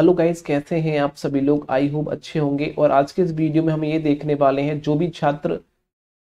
hello guys कैसे हैं आप सभी लोग आई होप अच्छे होंगे और आज के इस वीडियो में हम ये देखने वाले हैं जो भी छात्र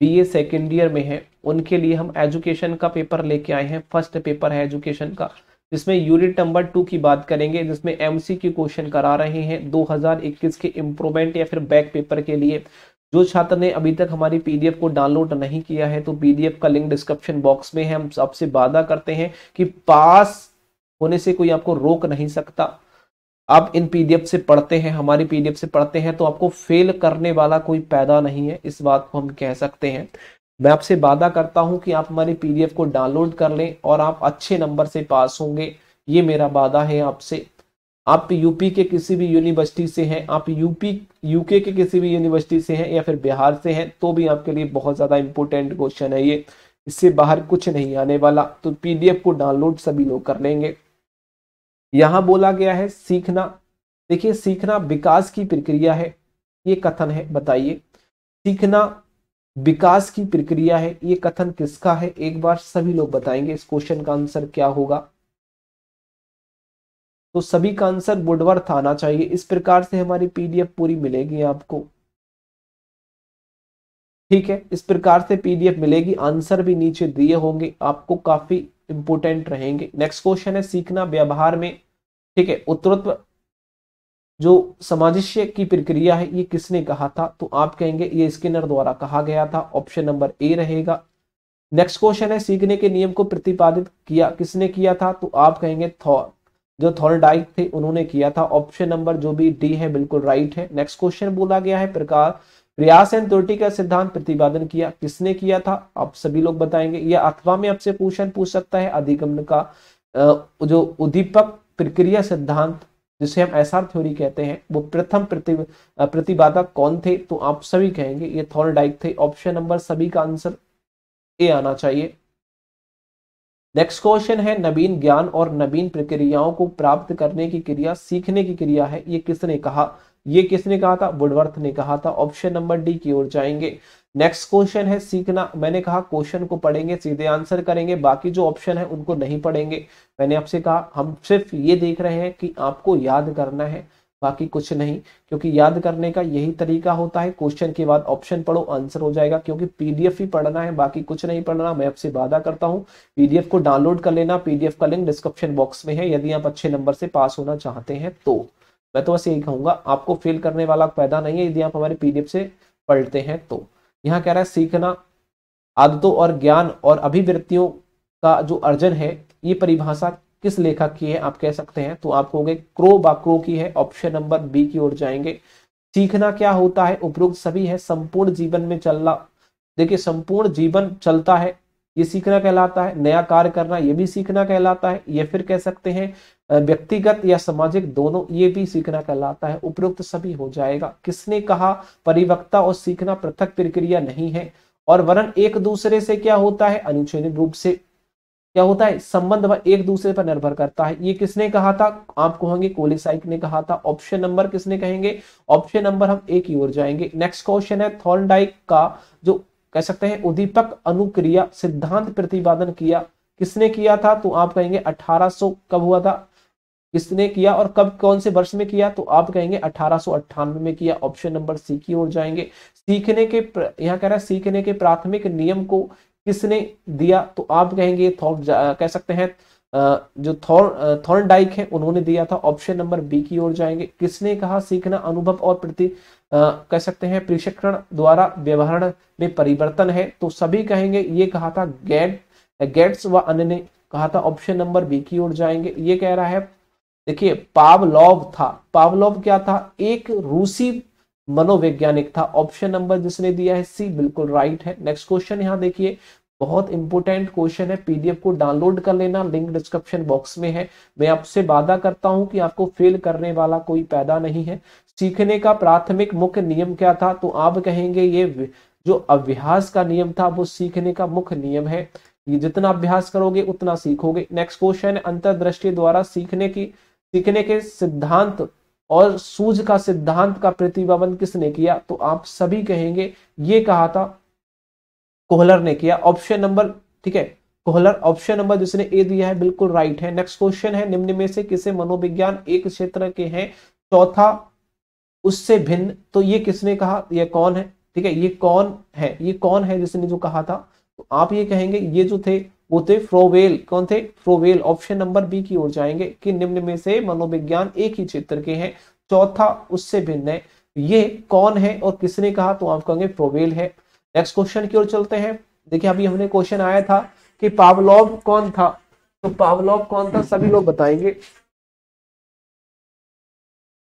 बीए सेकेंड ईयर में हैं उनके लिए हम एजुकेशन का पेपर लेके आए हैं फर्स्ट पेपर है एजुकेशन का जिसमें यूनिट नंबर टू की बात करेंगे जिसमें एमसीक्यू क्वेश्चन करा रहे हैं 2021 के इम्प्रूवमेंट या फिर बैक पेपर के लिए जो छात्र ने अभी तक हमारी पीडीएफ को डाउनलोड नहीं किया है तो पीडीएफ का लिंक डिस्क्रिप्शन बॉक्स में है हम आपसे वादा करते हैं कि पास होने से कोई आपको रोक नहीं सकता आप इन पीडीएफ से पढ़ते हैं हमारी पीडीएफ से पढ़ते हैं तो आपको फेल करने वाला कोई पैदा नहीं है इस बात को हम कह सकते हैं मैं आपसे वादा करता हूं कि आप हमारी पीडीएफ को डाउनलोड कर लें और आप अच्छे नंबर से पास होंगे ये मेरा वादा है आपसे आप यूपी के किसी भी यूनिवर्सिटी से हैं आप यूपी यूके के किसी भी यूनिवर्सिटी से हैं या फिर बिहार से हैं तो भी आपके लिए बहुत ज़्यादा इंपॉर्टेंट क्वेश्चन है ये इससे बाहर कुछ नहीं आने वाला तो पीडीएफ को डाउनलोड सभी लोग कर लेंगे यहां बोला गया है सीखना देखिए सीखना विकास की प्रक्रिया है ये कथन है बताइए सीखना विकास की प्रक्रिया है ये कथन किसका है एक बार सभी लोग बताएंगे इस क्वेश्चन का आंसर क्या होगा तो सभी का आंसर बुडवर्थ आना चाहिए इस प्रकार से हमारी पीडीएफ पूरी मिलेगी आपको ठीक है इस प्रकार से पीडीएफ मिलेगी आंसर भी नीचे दिए होंगे आपको काफी इंपोर्टेंट रहेंगे नेक्स्ट क्वेश्चन है सीखना व्यवहार में ठीक है उत्तरोत्तर जो समाजिश्य की प्रक्रिया है ये किसने कहा था तो आप कहेंगे ये स्किनर द्वारा कहा गया था ऑप्शन नंबर ए रहेगा नेक्स्ट क्वेश्चन है सीखने के नियम को प्रतिपादित किया किसने किया था तो आप कहेंगे थॉर जो थॉर्नडाइक थे उन्होंने किया था ऑप्शन नंबर जो भी डी है बिल्कुल राइट है नेक्स्ट क्वेश्चन बोला गया है प्रकार प्रयास एंड त्रुटि का सिद्धांत प्रतिपादन किया किसने किया था आप सभी लोग बताएंगे यह अथवा में आपसे क्वेश्चन पूछ सकता है अधिगमन का जो उद्दीपक प्रक्रिया सिद्धांत जिसे हम एसआर थ्योरी कहते हैं वो प्रथम प्रति प्रतिपादक कौन थे तो आप सभी कहेंगे ये थॉर्न डाइक थे ऑप्शन नंबर सभी का आंसर ए आना चाहिए नेक्स्ट क्वेश्चन है नवीन ज्ञान और नवीन प्रक्रियाओं को प्राप्त करने की क्रिया सीखने की क्रिया है ये किसने कहा ये किसने कहा था वुडवर्थ ने कहा था ऑप्शन नंबर डी की ओर जाएंगे नेक्स्ट क्वेश्चन है सीखना मैंने कहा क्वेश्चन को पढ़ेंगे सीधे आंसर करेंगे बाकी जो ऑप्शन है उनको नहीं पढ़ेंगे मैंने आपसे कहा हम सिर्फ ये देख रहे हैं कि आपको याद करना है बाकी कुछ नहीं क्योंकि याद करने का यही तरीका होता है क्वेश्चन के बाद ऑप्शन पढ़ो आंसर हो जाएगा क्योंकि पीडीएफ ही पढ़ना है बाकी कुछ नहीं पढ़ना मैं आपसे वादा करता हूं पीडीएफ को डाउनलोड कर लेना पीडीएफ का लिंक डिस्क्रिप्शन बॉक्स में है यदि आप अच्छे नंबर से पास होना चाहते हैं तो मैं तो बस यही कहूंगा आपको फेल करने वाला पैदा नहीं है यदि आप हमारे पीडीएफ से पढ़ते हैं तो यहाँ कह रहा है सीखना आदतों और ज्ञान और अभिवृत्तियों का जो अर्जन है ये परिभाषा किस लेखक की है आप कह सकते हैं तो आप कहोगे क्रो बाक्रो की है ऑप्शन नंबर बी की ओर जाएंगे सीखना क्या होता है उपरोक्त सभी है संपूर्ण जीवन में चलना देखिए संपूर्ण जीवन चलता है ये सीखना कहलाता है नया कार्य करना ये भी सीखना कहलाता है ये फिर कह सकते हैं व्यक्तिगत या सामाजिक दोनों ये भी सीखना कहलाता है उपरोक्त सभी हो जाएगा किसने कहा परिवक्ता और सीखना पृथक प्रक्रिया नहीं है और वरन एक दूसरे से क्या होता है अनुच्छेद रूप से क्या होता है संबंध एक दूसरे पर निर्भर करता है ये किसने कहा था आप कहेंगे कोलिसाइक ने कहा था ऑप्शन नंबर किसने कहेंगे ऑप्शन नंबर हम एक ही ओर जाएंगे नेक्स्ट क्वेश्चन है थॉर्नडाइक का जो कह सकते हैं उदीपक अनुक्रिया सिद्धांत प्रतिपादन किया किसने किया था तो आप कहेंगे 1800 कब हुआ था किसने किया और कब कौन से वर्ष में किया तो आप कहेंगे अठारह में किया ऑप्शन नंबर सी की ओर जाएंगे सीखने के यहाँ कह रहा है सीखने के प्राथमिक नियम को किसने दिया तो आप कहेंगे थॉर कह सकते हैं जो थॉर थॉर्न डाइक है उन्होंने दिया था ऑप्शन नंबर बी की ओर जाएंगे किसने कहा सीखना अनुभव और प्रति कह सकते हैं प्रशिक्षण द्वारा व्यवहार में परिवर्तन है तो सभी कहेंगे ये कहा था गेट गेट्स व अन्य ने कहा था ऑप्शन नंबर बी की ओर जाएंगे ये कह रहा है देखिए पावलोव था पावलोव क्या था एक रूसी मनोवैज्ञानिक था ऑप्शन नंबर जिसने दिया है सी बिल्कुल राइट है नेक्स्ट क्वेश्चन यहाँ देखिए बहुत इंपॉर्टेंट क्वेश्चन है पीडीएफ को डाउनलोड कर लेना लिंक डिस्क्रिप्शन बॉक्स में है मैं आपसे वादा करता हूं कि आपको फेल करने वाला कोई पैदा नहीं है सीखने का प्राथमिक मुख्य नियम क्या था तो आप कहेंगे ये जो अभ्यास का नियम था वो सीखने का मुख्य नियम है ये जितना अभ्यास करोगे उतना सीखोगे नेक्स्ट क्वेश्चन अंतरदृष्टि द्वारा सीखने की सीखने के सिद्धांत और सूझ का सिद्धांत का प्रतिभावन किसने किया तो आप सभी कहेंगे ये कहा था कोहलर ने किया ऑप्शन नंबर ठीक है कोहलर ऑप्शन नंबर जिसने ए दिया है बिल्कुल राइट है नेक्स्ट क्वेश्चन है निम्न में से किसे मनोविज्ञान एक क्षेत्र के हैं चौथा उससे भिन्न तो ये किसने कहा यह कौन है ठीक है ये कौन है ये कौन है जिसने जो कहा था तो आप ये कहेंगे ये जो थे वो थे फ्रोवेल कौन थे फ्रोवेल ऑप्शन नंबर बी की ओर जाएंगे कि निम्न में से मनोविज्ञान एक ही क्षेत्र के हैं चौथा उससे भिन्न है ये कौन है और किसने कहा तो आप कहेंगे फ्रोवेल है नेक्स्ट क्वेश्चन की ओर चलते हैं देखिए अभी हमने क्वेश्चन आया था कि पावलोव कौन था तो पावलोव कौन था सभी लोग बताएंगे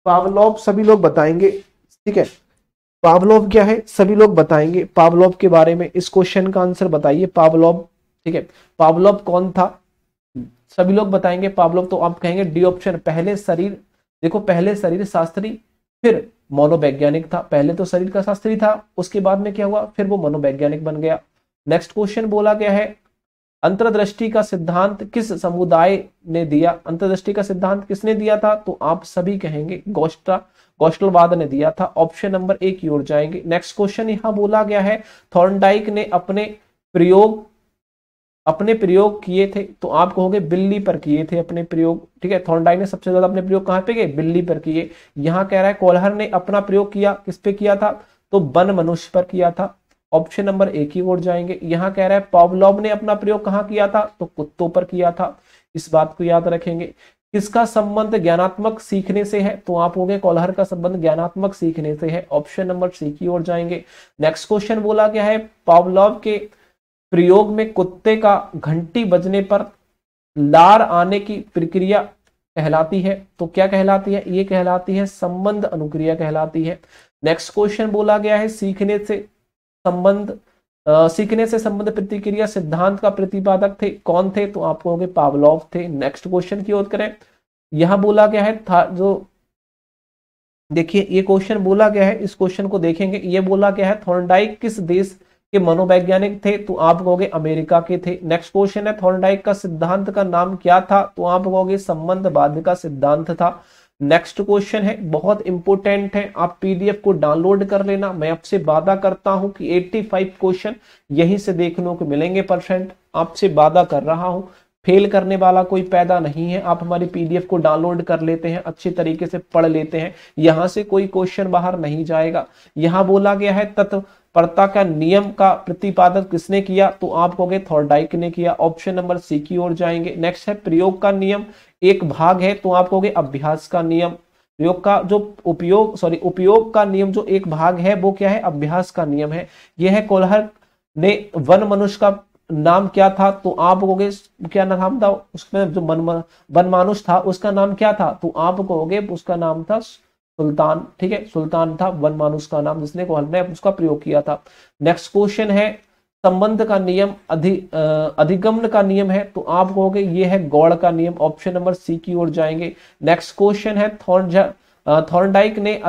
पावलोव सभी लोग बताएंगे ठीक है पावलोव क्या है सभी लोग बताएंगे पावलोव के बारे में इस क्वेश्चन का आंसर बताइए पावलोव ठीक है पावलोव कौन था सभी लोग बताएंगे पावलोव तो आप कहेंगे डी ऑप्शन पहले शरीर देखो पहले शरीर शास्त्री फिर मनोवैज्ञानिक था पहले तो शरीर का शास्त्री था उसके बाद में क्या हुआ फिर वो मनोवैज्ञानिक बन गया नेक्स्ट क्वेश्चन बोला गया है अंतर्दृष्टि का सिद्धांत किस समुदाय ने दिया अंतर्दृष्टि का सिद्धांत किसने दिया था तो आप सभी कहेंगे गोस्टा गोस्टलवाद ने दिया था ऑप्शन नंबर एक की ओर जाएंगे नेक्स्ट क्वेश्चन यहां बोला गया है थॉर्नडाइक ने अपने प्रयोग अपने प्रयोग किए थे तो आप कहोगे बिल्ली पर किए थे अपने प्रयोग ठीक है थॉर्नडाइक ने सबसे ज्यादा अपने प्रयोग कहां पे किए बिल्ली पर किए यहाँ कह रहा है कोल्हर ने अपना प्रयोग किया किस पे किया था तो बन मनुष्य पर किया था ऑप्शन नंबर एक ही ओर जाएंगे यहां कह रहा है पावलॉब ने अपना प्रयोग कहाँ किया था तो कुत्तों पर किया था इस बात को याद रखेंगे किसका संबंध ज्ञानात्मक सीखने से है तो आप होंगे गए कोल्हर का संबंध ज्ञानात्मक सीखने से है ऑप्शन नंबर सी की ओर जाएंगे नेक्स्ट क्वेश्चन बोला गया है पावलॉब के प्रयोग में कुत्ते का घंटी बजने पर लार आने की प्रक्रिया कहलाती है तो क्या कहलाती है ये कहलाती है संबंध अनुक्रिया कहलाती है नेक्स्ट क्वेश्चन बोला गया है सीखने से संबंध सीखने से संबंध प्रतिक्रिया सिद्धांत का प्रतिपादक थे कौन थे तो आप कहोगे पावलोव थे नेक्स्ट क्वेश्चन की ओर करें यहां बोला गया है था जो देखिए ये क्वेश्चन बोला गया है इस क्वेश्चन को देखेंगे ये बोला गया है थोर्नडाइक किस देश के मनोवैज्ञानिक थे तो आप कहोगे अमेरिका के थे नेक्स्ट क्वेश्चन है थॉर्नडाइक का सिद्धांत का नाम क्या था तो आप कहोगे संबंधवाद का सिद्धांत था नेक्स्ट क्वेश्चन है बहुत इंपॉर्टेंट है आप पीडीएफ को डाउनलोड कर लेना मैं आपसे वादा करता हूं कि 85 क्वेश्चन यहीं से देखने को मिलेंगे परसेंट आपसे वादा कर रहा हूं फेल करने वाला कोई पैदा नहीं है आप हमारी पीडीएफ को डाउनलोड कर लेते हैं अच्छे तरीके से पढ़ लेते हैं यहां से कोई क्वेश्चन बाहर नहीं जाएगा यहाँ बोला गया है तत्व का नियम का प्रतिपादन किसने किया तो आप कहोगे थोरडाइक ने किया ऑप्शन नंबर सी की ओर जाएंगे नेक्स्ट है प्रयोग का नियम एक भाग है तो आप कहोगे अभ्यास का नियम प्रयोग का जो उपयोग सॉरी उपयोग का नियम जो एक भाग है वो क्या है अभ्यास का नियम है यह है कोलहर ने वन मनुष्य का नाम क्या था तो आप कहोगे क्या नाम था उसमें जो बनमानुष था उसका नाम क्या था तो आप कहोगे उसका नाम था सुल्तान ठीक है सुल्तान था बनमानुष का नाम जिसने को हमने उसका प्रयोग किया था नेक्स्ट क्वेश्चन है संबंध का नियम अधि अधिगमन का नियम है तो आप कहोगे ये है गौड़ का नियम ऑप्शन नंबर सी की ओर जाएंगे नेक्स्ट क्वेश्चन है थॉर्नडाइक ने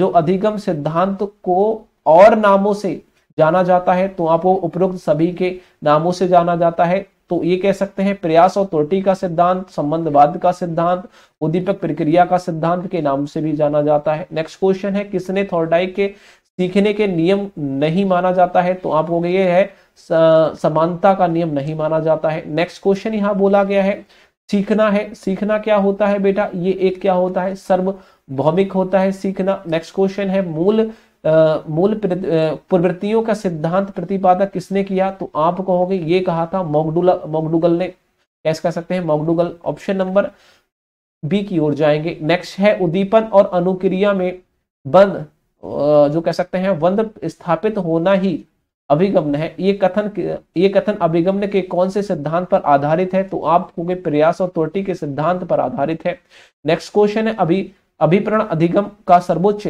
जो अधिगम सिद्धांत को और नामों से जाना जाता है तो आपको उपरोक्त सभी के नामों से जाना जाता है तो ये कह सकते हैं प्रयास और त्रुटि का सिद्धांत संबंधवाद का सिद्धांत उद्दीपक प्रक्रिया का सिद्धांत के नाम से भी जाना जाता है नेक्स्ट क्वेश्चन है किसने थोर्डाइक के सीखने के नियम नहीं माना जाता है तो आपको गए है समानता का नियम नहीं माना जाता है नेक्स्ट क्वेश्चन यहाँ बोला गया है सीखना है सीखना क्या होता है बेटा ये एक क्या होता है सर्वभौमिक होता है सीखना नेक्स्ट क्वेश्चन है मूल मूल प्रवृत्तियों का सिद्धांत प्रतिपादक किसने किया तो आप कहोगे ये कहा था मोगडुला मोगडुगल ने कैसे कह सकते हैं मोगडुगल ऑप्शन नंबर बी की ओर जाएंगे नेक्स्ट है उद्दीपन और अनुक्रिया में बंद जो कह सकते हैं बंद स्थापित होना ही अभिगम है ये कथन ये कथन अभिगम के कौन से सिद्धांत पर आधारित है तो आप कहोगे प्रयास और त्रुटि के सिद्धांत पर आधारित है नेक्स्ट क्वेश्चन है अभी अभिप्रण अधिगम का सर्वोच्च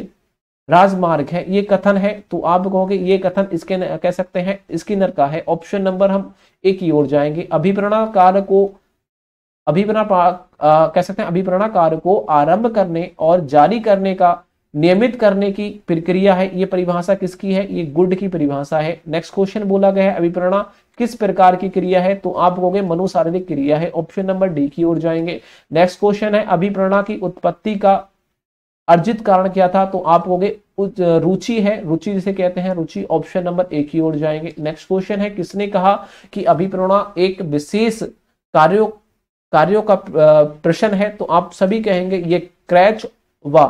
राजमार्ग है ये कथन है तो आप कहोगे ये कथन इसके न, कह सकते हैं स्किनर का है ऑप्शन नंबर हम एक की ओर जाएंगे अभिप्रणा कार्य को अभिप्रणा कह सकते हैं अभिप्रणा कार्य को आरंभ करने और जारी करने का नियमित करने की प्रक्रिया है ये परिभाषा किसकी है ये गुड की परिभाषा है नेक्स्ट क्वेश्चन बोला गया है अभिप्रणा किस प्रकार की क्रिया है तो आप कहोगे मनोशारीरिक क्रिया है ऑप्शन नंबर डी की ओर जाएंगे नेक्स्ट क्वेश्चन है अभिप्रणा की उत्पत्ति का अर्जित कारण क्या था तो आप हो गए रुचि है रुचि जिसे कहते हैं रुचि ऑप्शन नंबर ए की ओर जाएंगे नेक्स्ट क्वेश्चन है किसने कहा कि अभिप्रेरणा एक विशेष कार्यो कार्यों का प्रश्न है तो आप सभी कहेंगे ये क्रैच व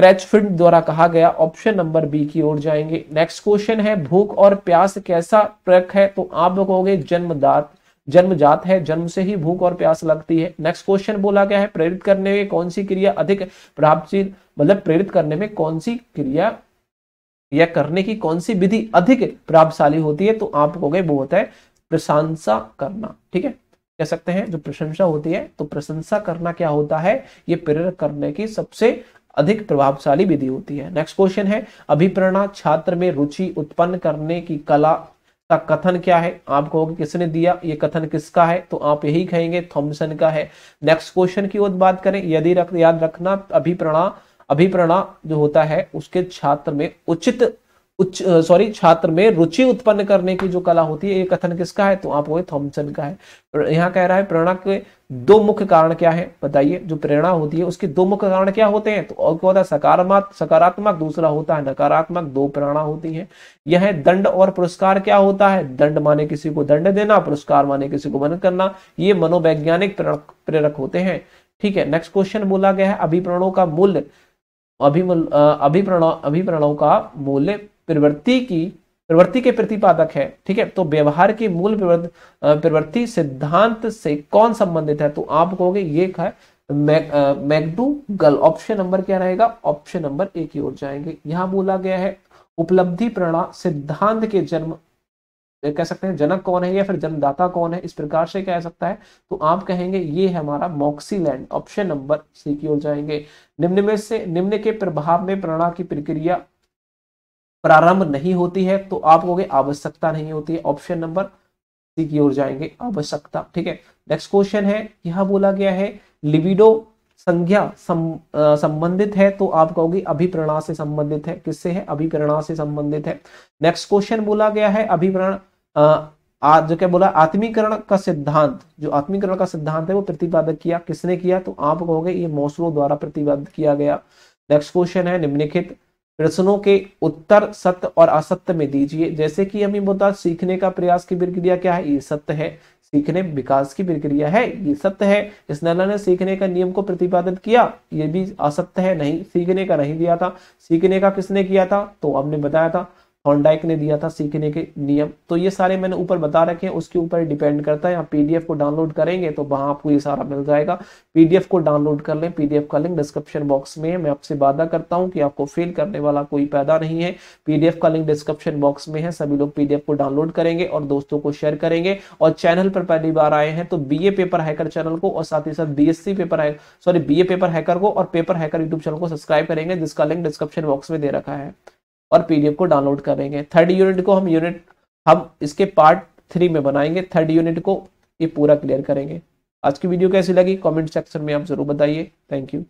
क्रैचफिल्ड द्वारा कहा गया ऑप्शन नंबर बी की ओर जाएंगे नेक्स्ट क्वेश्चन है भूख और प्यास कैसा ट्रक है तो आप कहोगे जन्मदात जन्मजात है जन्म से ही भूख और प्यास लगती है नेक्स्ट क्वेश्चन बोला गया है प्रेरित करने में कौन सी क्रिया अधिक प्राप्ति मतलब प्रेरित करने में कौन सी क्रिया या करने की कौन सी विधि अधिक प्रभावशाली होती है तो आप कहोगे वो होता है प्रशंसा करना ठीक है कह सकते हैं जो प्रशंसा होती है तो प्रशंसा करना क्या होता है ये प्रेरित करने की सबसे अधिक प्रभावशाली विधि होती है नेक्स्ट क्वेश्चन है अभिप्रेरणा छात्र में रुचि उत्पन्न करने की कला का कथन क्या है आप कहोगे किसने दिया ये कथन किसका है तो आप यही कहेंगे थॉमसन का है नेक्स्ट क्वेश्चन की ओर बात करें यदि रख, याद रखना अभिप्रणा अभिप्रणा जो होता है उसके छात्र में उचित उच्च सॉरी छात्र में रुचि उत्पन्न करने की जो कला होती है ये कथन किसका है तो आप वो थॉमसन का है यहाँ कह रहा है प्रेरणा के दो मुख्य कारण क्या है बताइए जो प्रेरणा होती है उसके दो मुख्य कारण क्या होते हैं तो और होता है सकारात्मक सकारात्मक दूसरा होता है नकारात्मक दो प्रेरणा होती है यह है दंड और पुरस्कार क्या होता है दंड माने किसी को दंड देना पुरस्कार माने किसी को मदद करना ये मनोवैज्ञानिक प्रेरक प्रेरक होते हैं ठीक है नेक्स्ट क्वेश्चन बोला गया है अभिप्रणों का मूल्य अभिमूल अभिप्रण अभिप्रणों का मूल्य प्रवृत्ति की प्रवृत्ति के प्रतिपादक है ठीक है तो व्यवहार की मूल प्रवृत्ति सिद्धांत से कौन संबंधित है तो आप कहोगे ये है गल ऑप्शन नंबर क्या रहेगा ऑप्शन नंबर ए की ओर जाएंगे यहां बोला गया है उपलब्धि प्रणा सिद्धांत के जन्म कह सकते हैं जनक कौन है या फिर जन्मदाता कौन है इस प्रकार से कह सकता है तो आप कहेंगे ये है हमारा मॉक्सीलैंड ऑप्शन नंबर सी की ओर जाएंगे निम्न में से निम्न के प्रभाव में प्रणा की प्रक्रिया प्रारंभ नहीं होती है तो आप कहोगे आवश्यकता नहीं होती है ऑप्शन नंबर सी की ओर जाएंगे आवश्यकता ठीक है नेक्स्ट क्वेश्चन है यह बोला गया है लिबिडो संज्ञा संबंधित है तो आप कहोगे अभिप्रणा से संबंधित है किससे है अभिप्रणा से संबंधित है नेक्स्ट क्वेश्चन बोला गया है अभिप्रण जो क्या बोला आत्मीकरण का सिद्धांत जो आत्मीकरण का सिद्धांत है वो प्रतिपादक किया किसने किया तो आप कहोगे ये मौसलों द्वारा प्रतिपादित किया गया नेक्स्ट क्वेश्चन है निम्नलिखित प्रश्नों के उत्तर सत्य और असत्य में दीजिए जैसे कि अभी बोलता सीखने का प्रयास की प्रक्रिया क्या है ये सत्य है सीखने विकास की प्रक्रिया है ये सत्य है स्नेला ने सीखने का नियम को प्रतिपादित किया ये भी असत्य है नहीं सीखने का नहीं दिया था सीखने का किसने किया था तो हमने बताया था हॉन्डाइक ने दिया था सीखने के नियम तो ये सारे मैंने ऊपर बता रखे हैं उसके ऊपर डिपेंड करता है आप पीडीएफ को डाउनलोड करेंगे तो वहां आपको ये सारा मिल जाएगा पीडीएफ को डाउनलोड कर लें पीडीएफ का लिंक डिस्क्रिप्शन बॉक्स में है मैं आपसे वादा करता हूं कि आपको फेल करने वाला कोई पैदा नहीं है पीडीएफ का लिंक डिस्क्रिप्शन बॉक्स में है सभी लोग पीडीएफ को डाउनलोड करेंगे और दोस्तों को शेयर करेंगे और चैनल पर पहली बार आए हैं तो बी पेपर हैकर चैनल को और साथ ही साथ बी पेपर है सॉरी बी पेपर हैकर को और पेपर हैकर यूट्यूब चैनल को सब्सक्राइब करेंगे जिसका लिंक डिस्क्रिप्शन बॉक्स में दे रखा है और पीडीएफ को डाउनलोड करेंगे थर्ड यूनिट को हम यूनिट हम इसके पार्ट थ्री में बनाएंगे थर्ड यूनिट को ये पूरा क्लियर करेंगे आज की वीडियो कैसी लगी कमेंट सेक्शन में आप जरूर बताइए थैंक यू